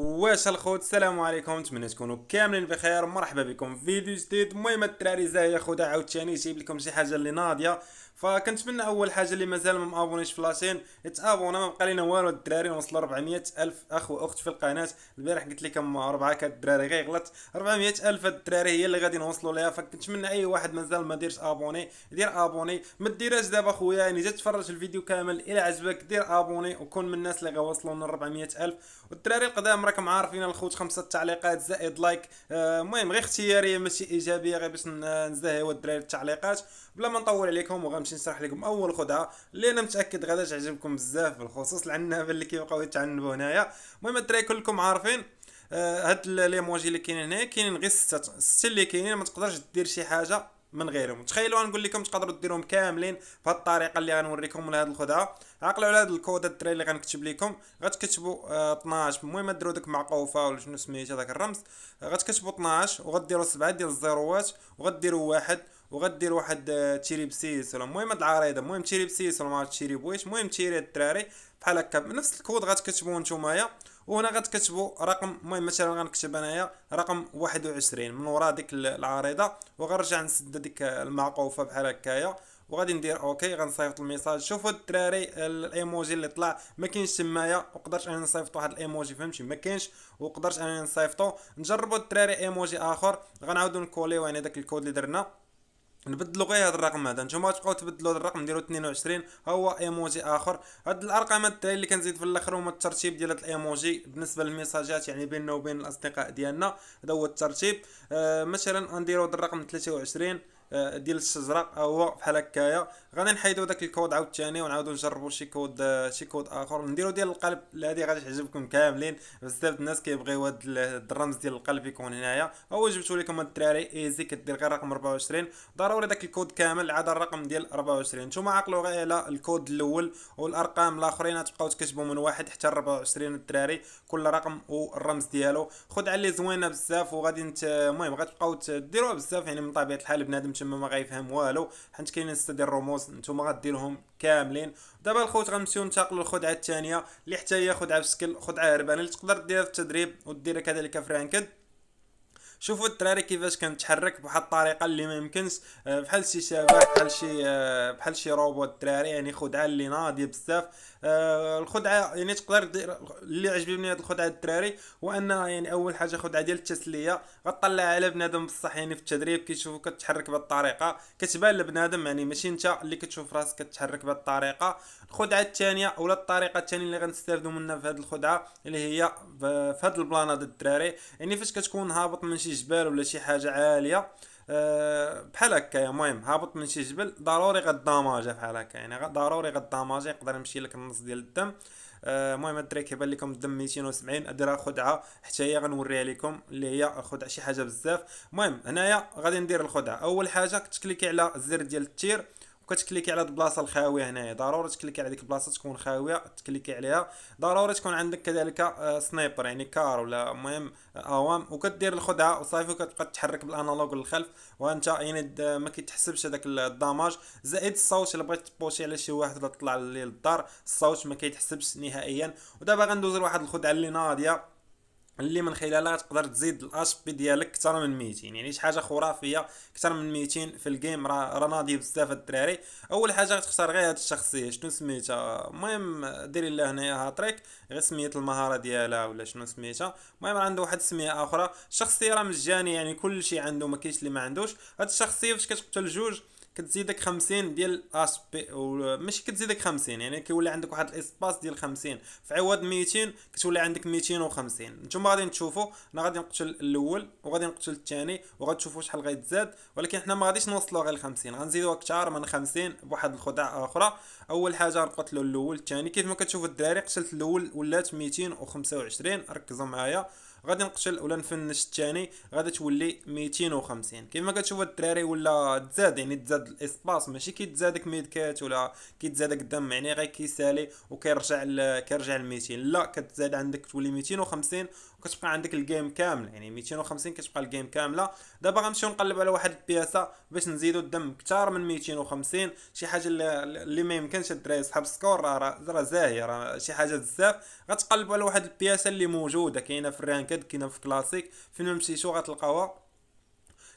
واش الخوت السلام عليكم نتمنى تكونوا كاملين بخير مرحبا بكم في فيديو جديد المهم الدراري زاهي خودا عاوتاني جايب لكم شي حاجه اللي ناضيه فكنتمنى اول حاجه اللي مازال ما مابونيش في لاشين يتابونا ما بقى لينا والو الدراري نوصلوا 400 الف اخ واخت في القناه البارح قلت لكم اربعه كاد الدراري غلط 400 الف الدراري هي اللي غادي نوصلوا ليها فكنتمنى اي واحد مازال ما ديرش ابوني دير ابوني ما ديرهاش دابا خويا يعني جات تفرج الفيديو كامل الى عجبك دير ابوني وكون من الناس اللي غيوصلوا لنا 400 الف والدراري القدام راكم عارفين الخوت خمسه تعليقات زائد لايك آه، المهم آه غير اختياريه ماشي ايجابيه غير باش نزهيو الدراري التعليقات بلا ما نطول عليكم وغنمشي نشرح لكم اول خدعه اللي انا متاكد غادا تعجبكم بزاف بالخصوص العنابه اللي كيبقاو يتعنبوا هنايا المهم الدراري كلكم عارفين آه، هاد موجي اللي كاينين هنا كاينين غير سته سته اللي كاينين ما تقدرش دير شي حاجه من غيرهم تخيلوا نقول لكم تقدروا ديروهم كاملين بهذه الطريقه اللي غنوريكم من هذه الخدعه عقلوا على هذا الكود الدراري اللي غنكتب لكم غتكتبوا آه 12 المهم ديروا ديك المعقوفه ولا شنو سميتها داك الرمز آه، غتكتبوا 12 وغديروا سبعه ديال الزيروات وغديروا واحد وغدير واحد آه، تشيري بسيس ولا المهم هاد العريضه المهم تشيري بسيس ولا ما عرفت بويش المهم تشيري الدراري بحال هكا نفس الكود غتكتبوه نتومايا وهنا غتكتبو رقم المهم مثلا غنكتب انايا رقم 21 من ورا ديك العريضه وغنرجع نسد ديك المعقوفه بحال هكايا وغادي ندير اوكي غنصيفط الميساج شوفوا الدراري الايموجي اللي طلع ما كاينش تمايا وقدرت انا نصيفط واحد الايموجي فهمتي ما كاينش وقدرت انا نصيفطو نجربوا الدراري ايموجي اخر غنعاودو نكوليو يعني داك الكود اللي درنا نبدلوا غير هذا الرقم هذا نتوما تبقاو تبدلوا هذا الرقم ديروا 22 ها هو ايموجي اخر هاد الارقام الثانيه اللي كنزيد في الاخر هما الترتيب ديال هاد الايموجي بالنسبه للميساجات يعني بيننا وبين الاصدقاء ديالنا هذا هو الترتيب آه مثلا نديروا هذا الرقم 23 آه، ديال الشجره آه، هو بحال هكايا غادي نحيدوا داك الكود عاوتاني ونعاودوا نجربوا شي كود آه، شي كود اخر نديروا ديال القلب هذه غادي تعجبكم كاملين بزاف الناس كيبغيو هاد الرمز ديال القلب يكون هنايا هو جبتو لكم الدراري ايزي كدير غير رقم 24 ضروري داك الكود كامل عاد الرقم ديال 24 نتوما عقلوا غير على الكود الاول والارقام الاخرين تبقاو تكتبوا من واحد حتى 24 الدراري كل رقم والرمز ديالو خد على اللي زوينه بزاف وغادي المهم غتبقاو ديروها بزاف يعني من طبيعه الحال بنادم تما ما غيفهم والو حيت كاينين سته ديال الرموز نتوما غديرهم كاملين دابا الخوت غنمشيو ننتقلوا للخدعه الثانيه اللي حتى هي خدعه بسكل خدعه هربانه اللي تقدر ديرها في التدريب وديرها كذلك في شوفوا الدراري كيفاش كنتحرك بواحد الطريقه اللي ما يمكنش آه، بحال شي شبح بحال شي آه، بحال شي روبوت الدراري يعني خدعه اللي ناضيه بزاف آه، الخدعه يعني تقدر دير اللي عجبني هذه الخدعه الدراري هو ان يعني اول حاجه خدعه ديال التسليه غطلع على بنادم بصح يعني في التدريب كيشوفو كتحرك بهاد الطريقه كتبان لبنادم يعني ماشي انت اللي كتشوف راسك كتحرك بهاد الطريقه الخدعه الثانيه ولا الطريقه الثانيه اللي غنستافدو منها في هاد الخدعه اللي هي في هاد البلانه ديال الدراري يعني فاش كتكون هابط من شي شي جبال ولا شي حاجه عاليه آه، بحال هكا المهم هابط من شي جبل ضروري غداماج بحال هكا يعني ضروري غداماج يقدر يمشي لك النص ديال الدم آه، المهم الدري كيبان لكم الدم 270 ادير خدعه حتى هي غنوريها لكم اللي هي خدعه شي حاجه بزاف المهم هنايا غادي ندير الخدعه اول حاجه كتكليكي على الزر ديال التير وكتكليكي على البلاصه الخاويه هنايا ضروري تكليكي على ديك البلاصه تكون خاويه تكليكي عليها ضروري تكون عندك كذلك آه، سنايبر يعني كار ولا المهم آه، اوام وكدير الخدعه وصافي وكتبقى تحرك بالانالوج للخلف وانت يعني ما كيتحسبش هذاك الدماج زائد الصوت الا بغيت تبوشي على شي واحد ولا تطلع للدار الصوت ما كيتحسبش نهائيا ودابا غندوز لواحد الخدعه اللي ناضيه اللي من خلالها تقدر تزيد الاش بي ديالك اكثر من 200 يعني شي حاجه خرافيه اكثر من 200 في الجيم راه راه ناضي بزاف الدراري اول حاجه غتختار غير هاد الشخصيه شنو سميتها المهم ديري لها هنايا هاتريك غير سميت المهاره ديالها ولا شنو سميتها المهم عنده واحد السميه اخرى الشخصيه راه مجانيه يعني كلشي عنده ما كاينش اللي ما عندوش هاد الشخصيه فاش كتقتل جوج كتزيدك 50 ديال اش بي ماشي كتزيدك 50 يعني كيولي عندك واحد الاسباس ديال 50 في عوض 200 كتولي عندك 250 نتوما غادي تشوفوا انا غادي نقتل الاول وغادي نقتل الثاني وغتشوفوا شحال غيتزاد ولكن حنا ما غاديش نوصلوا غير 50 غنزيدوا اكثر من 50 بواحد الخدعه اخرى اول حاجه نقتلوا الاول الثاني كيف ما كتشوفوا الدراري قتلت الاول ولات 225 ركزوا معايا غادي نقتل ولا نفنش الثاني غادي تولي 250 كما كتشوف الدراري ولا تزاد يعني تزاد الاسباس ماشي كيتزادك ميدكات ولا كيتزادك الدم يعني غير كيسالي وكيرجع كيرجع ل 200 لا كتزاد عندك تولي 250 وكتبقى عندك الجيم كامل يعني 250 كتبقى الجيم كامله دابا غنمشيو نقلب على واحد البياسه باش نزيدو الدم كثار من 250 شي حاجه اللي ما يمكنش الدراري صحاب السكور راه راه زاهيه راه شي حاجه بزاف غتقلبوا على واحد البياسه اللي موجوده كاينه في الرانك الابيض كاينه في كلاسيك فين ما مشيتو غتلقاوها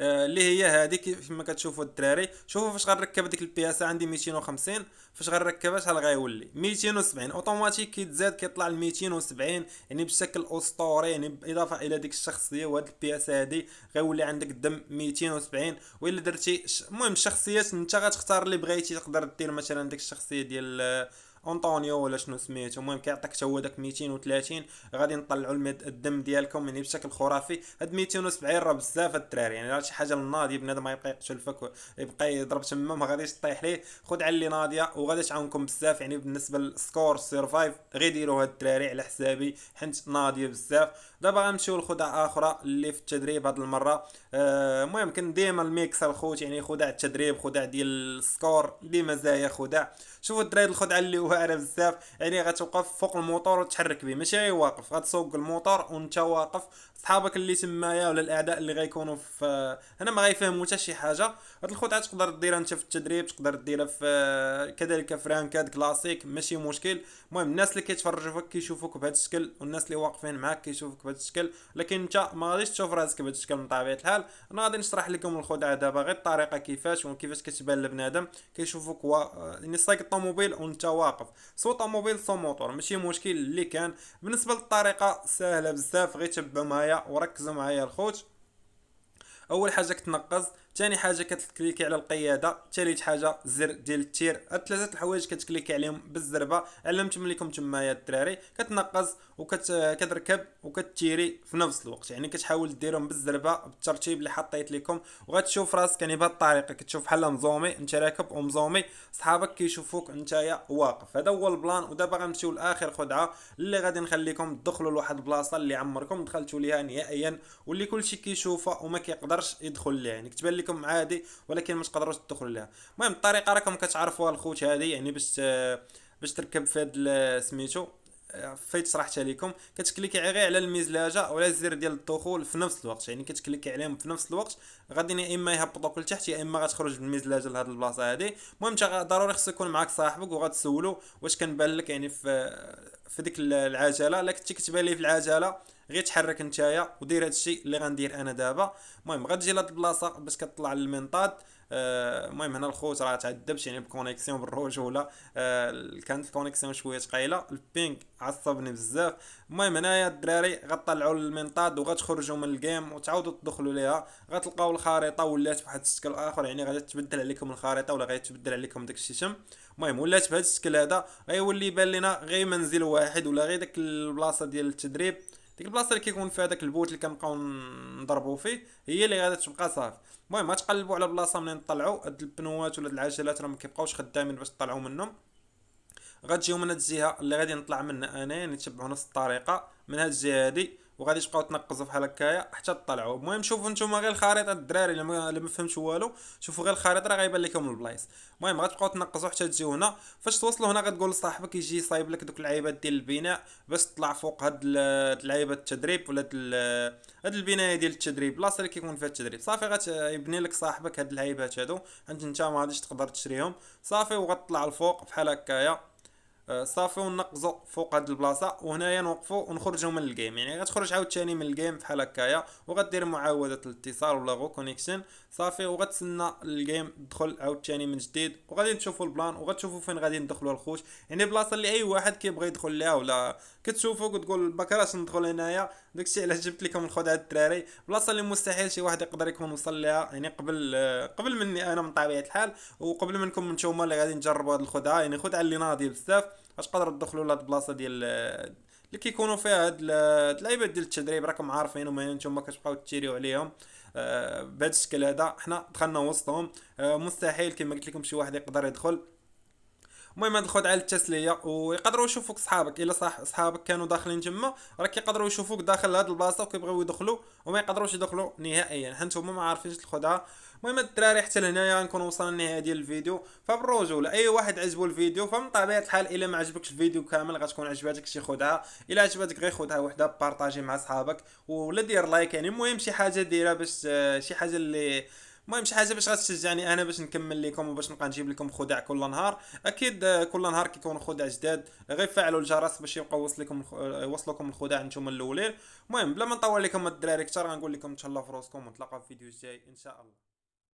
آه، اللي هي هذه كيف كتشوفوا الدراري شوفوا فاش غنركب ديك البياسه عندي 250 فاش غنركبها شحال غيولي 270 اوتوماتيك كيتزاد كيطلع ل 270 يعني بشكل اسطوري يعني بالاضافه الى ديك الشخصيه وهاد البياسه هادي غيولي عندك الدم 270 والا درتي المهم الشخصيات انت غتختار اللي بغيتي تقدر دير مثلا ديك الشخصيه ديال آه، انطونيو ولا شنو سميتو المهم كيعطيك حتى هو داك 230 غادي نطلعوا الدم ديالكم يعني بشكل خرافي هاد 270 راه بزاف الدراري يعني راه شي حاجه للناضي بنادم يبقى يقتل فك يبقى يضرب تما ما غاديش طيح ليه خد على اللي ناضيه وغادي تعاونكم بزاف يعني بالنسبه للسكور سيرفايف غير ديروا هاد الدراري على حسابي حيت ناضيه بزاف دابا غنمشيو لخدعه اخرى اللي في التدريب هاد المره آه، المهم آه ديما الميكس الخوت يعني خدع التدريب خدع ديال السكور ديما زايا خدع شوفوا الدراري الخدعه اللي هو واعره بزاف يعني غتوقف فوق الموتور وتحرك به ماشي واقف غتسوق الموتور وانت واقف صحابك اللي تمايا ولا الاعداء اللي غيكونوا في هنا ما غيفهموا حتى شي حاجه هاد الخطعه تقدر ديرها انت في التدريب تقدر ديرها في كذلك في رانكاد كلاسيك ماشي مشكل المهم الناس اللي كيتفرجوا فيك كيشوفوك بهذا الشكل والناس اللي واقفين معاك كيشوفوك بهذا الشكل لكن انت ما غاديش تشوف راسك بهذا الشكل من طبيعه الحال انا غادي نشرح لكم الخدعه دابا غير الطريقه كيفاش وكيفاش كتبان لبنادم كيشوفوك و... يعني سايق الطوموبيل وانت واقف سو طوموبيل سو موتور ماشي مشكل اللي كان بالنسبه للطريقه سهله بزاف غير تبعوا معايا وركزوا معايا الخوت اول حاجه كتنقص ثاني حاجه كتكليكي على القياده ثالث حاجه زر ديال التير هاد ثلاثه الحوايج كتكليكي عليهم بالزربه علمت لكم تمايا الدراري كتنقص وكتركب وكتيري في نفس الوقت يعني كتحاول ديرهم بالزربه بالترتيب اللي حطيت لكم وغتشوف راسك يعني بهاد الطريقه كتشوف بحال مزومي انت راكب ومزومي صحابك كيشوفوك نتايا واقف هذا هو البلان ودابا غنمشيو لاخر خدعه اللي غادي نخليكم تدخلوا لواحد البلاصه اللي عمركم دخلتوا ليها نهائيا واللي كلشي كيشوفها وما كيقدرش يدخل ليها يعني كتبان لكم عادي ولكن ما تقدروش تدخلوا لها المهم الطريقه راكم كتعرفوها الخوت هذه يعني باش باش تركب في هذا سميتو فايت شرحتها لكم كتكليكي غير على المزلاجه ولا الزر ديال الدخول في نفس الوقت يعني كتكليكي عليهم في نفس الوقت غادي يا اما يهبطوك لتحت يا اما غتخرج بالمزلاجه لهاد البلاصه هادي المهم انت ضروري خص يكون معاك صاحبك وغتسولو واش كنبان لك يعني في في ديك العجله الا كنتي كتبان ليه في العجله غير تحرك نتايا ودير هادشي اللي غندير انا دابا المهم غتجي لهاد البلاصه باش كطلع للمنطاد آه، المهم هنا الخوت راه تعذبت يعني بالكونيكسيون بالرجوله آه كانت الكونيكسيون شويه ثقيله البينغ عصبني بزاف المهم هنايا الدراري غطلعوا للمنطاد وغتخرجوا من الجيم وتعاودوا تدخلوا ليها غتلقاو الخريطه ولات بواحد الشكل اخر يعني غادي تبدل عليكم الخريطه ولا غادي تبدل عليكم داك تم المهم ولات بهذا الشكل هذا غيولي يبان لنا غير منزل واحد ولا غير داك البلاصه ديال التدريب ديك البلاصه اللي كيكون فيها داك البوت اللي كنبقاو نضربوا فيه هي اللي غادي تبقى صافي المهم غتقلبوا على بلاصه منين طلعوا هاد البنوات ولا العجلات راه ما كيبقاوش خدامين باش طلعوا منهم غتجيو من هاد الجهه اللي غادي نطلع منها انا يعني تبعوا نفس الطريقه من هاد الجهه هادي وغادي تبقاو تنقصوا بحال هكايا حتى تطلعوا المهم شوفوا نتوما غير الخريطه الدراري اللي ما فهمتش والو شوفوا غير الخريطه راه غيبان لكم البلايص المهم غتبقاو تنقصوا حتى تجيو هنا فاش توصلوا هنا غتقول لصاحبك يجي يصايب لك دوك العيبات ديال البناء باش تطلع فوق هاد العيبات التدريب ولا هاد البنايه ديال التدريب بلاصه اللي كيكون فيها التدريب صافي غتبني لك صاحبك هاد العيبات هادو انت انت ما غاديش تقدر تشريهم صافي وغتطلع لفوق بحال هكايا صافي ونقزو فوق هاد البلاصه وهنايا نوقفو ونخرجو من الجيم يعني غتخرج عاوتاني من الجيم بحال هكايا وغدير معاوده الاتصال ولا غو كونيكشن صافي وغتسنى الجيم تدخل عاوتاني من جديد وغادي تشوفوا البلان وغتشوفوا فين غادي ندخلوا الخوش يعني بلاصه اللي اي واحد كيبغي يدخل ليها ولا كتشوفو كتقول باكراش ندخل هنايا داكشي علاش جبت لكم الخدعه الدراري بلاصه اللي مستحيل شي واحد يقدر يكون وصل ليها يعني قبل قبل مني انا من طبيعه الحال وقبل منكم نتوما اللي غادي نجربوا هاد الخدعه يعني خدعه اللي ناضيه بزاف اش تقدروا تدخلوا لهاد البلاصه ديال اللي كيكونوا فيها هاد اللعيبات ديال التدريب راكم عارفين وما نتوما كتبقاو تيريو عليهم آه، بهذا الشكل هذا حنا دخلنا وسطهم آه، مستحيل كما قلت لكم شي واحد يقدر يدخل المهم هاد الخدعه للتسليه ويقدروا يشوفوك صحابك الا صح صحابك كانوا داخلين تما راه كيقدروا يشوفوك داخل هاد البلاصه وكيبغيو يدخلوا وما يقدروش يدخلوا نهائيا حيت ما عارفينش الخدعه المهم الدراري حتى لهنايا غنكون وصلنا للنهايه ديال الفيديو فبالرجوله اي واحد عجبو الفيديو فمن طبيعه الحال الا ما عجبكش الفيديو كامل غتكون عجباتك شي خدعه الا عجباتك غير خدعه وحده بارطاجي مع صحابك ولا دير لايك يعني المهم شي حاجه ديرها باش شي حاجه اللي المهم شي حاجه باش غتشجعني انا باش نكمل لكم وباش نبقى نجيب لكم خدع كل نهار اكيد آه، كل نهار كيكون خدع جداد غير فعلوا الجرس باش يبقى وصل لكم يوصلكم آه، الخدع نتوما الاولين المهم بلا ما نطول لكم الدراري اكثر غنقول لكم تهلاو في راسكم ونتلاقاو في فيديو جاي ان شاء الله